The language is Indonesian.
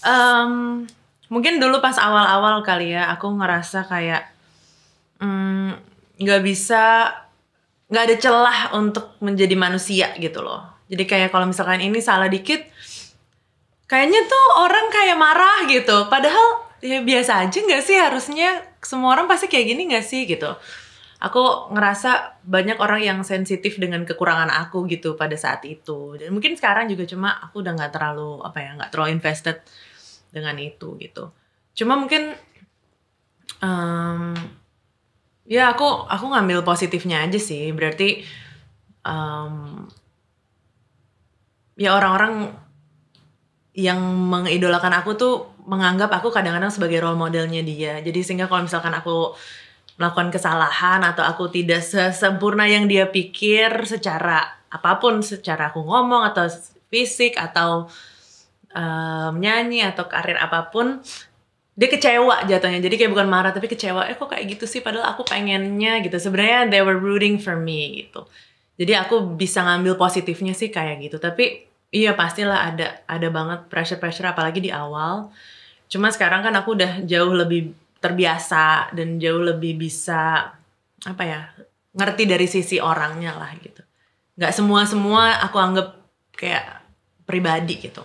Um, mungkin dulu pas awal-awal kali ya, aku ngerasa kayak mm, nggak mm, bisa, nggak ada celah untuk menjadi manusia gitu loh. Jadi kayak kalau misalkan ini salah dikit, kayaknya tuh orang kayak marah gitu. Padahal ya biasa aja nggak sih harusnya semua orang pasti kayak gini nggak sih gitu aku ngerasa banyak orang yang sensitif dengan kekurangan aku gitu pada saat itu dan mungkin sekarang juga cuma aku udah nggak terlalu apa ya nggak terlalu invested dengan itu gitu cuma mungkin um, ya aku aku ngambil positifnya aja sih berarti um, ya orang-orang yang mengidolakan aku tuh menganggap aku kadang-kadang sebagai role modelnya dia jadi sehingga kalau misalkan aku melakukan kesalahan atau aku tidak sesempurna yang dia pikir secara apapun secara aku ngomong atau fisik atau um, menyanyi atau karir apapun dia kecewa jatuhnya jadi kayak bukan marah tapi kecewa eh kok kayak gitu sih padahal aku pengennya gitu sebenarnya they were rooting for me gitu jadi aku bisa ngambil positifnya sih kayak gitu tapi iya pastilah ada ada banget pressure pressure apalagi di awal cuma sekarang kan aku udah jauh lebih terbiasa dan jauh lebih bisa apa ya ngerti dari sisi orangnya lah gitu nggak semua semua aku anggap kayak pribadi gitu